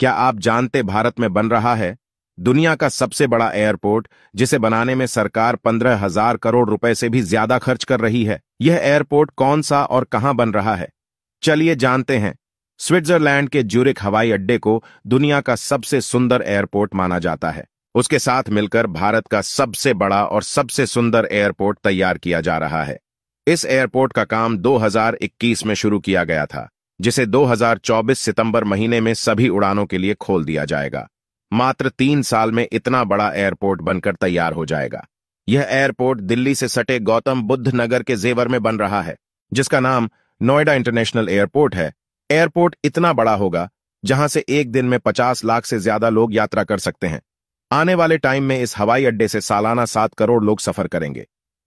क्या आप जानते भारत में बन रहा है दुनिया का सबसे बड़ा एयरपोर्ट जिसे बनाने में सरकार पंद्रह हजार करोड़ रुपए से भी ज्यादा खर्च कर रही है यह एयरपोर्ट कौन सा और कहां बन रहा है चलिए जानते हैं स्विट्जरलैंड के ज्यूरिक हवाई अड्डे को दुनिया का सबसे सुंदर एयरपोर्ट माना जाता है उसके साथ मिलकर भारत का सबसे बड़ा और सबसे सुंदर एयरपोर्ट तैयार किया जा रहा है इस एयरपोर्ट का काम 2021 में शुरू किया गया था जिसे 2024 सितंबर महीने में सभी उड़ानों के लिए खोल दिया जाएगा मात्र तीन साल में इतना बड़ा एयरपोर्ट बनकर तैयार हो जाएगा यह एयरपोर्ट दिल्ली से सटे गौतम बुद्ध नगर के जेवर में बन रहा है जिसका नाम नोएडा इंटरनेशनल एयरपोर्ट है एयरपोर्ट इतना बड़ा होगा जहां से एक दिन में 50 लाख से ज्यादा लोग यात्रा कर सकते हैं आने वाले टाइम में इस हवाई अड्डे से सालाना सात करोड़ लोग सफर करेंगे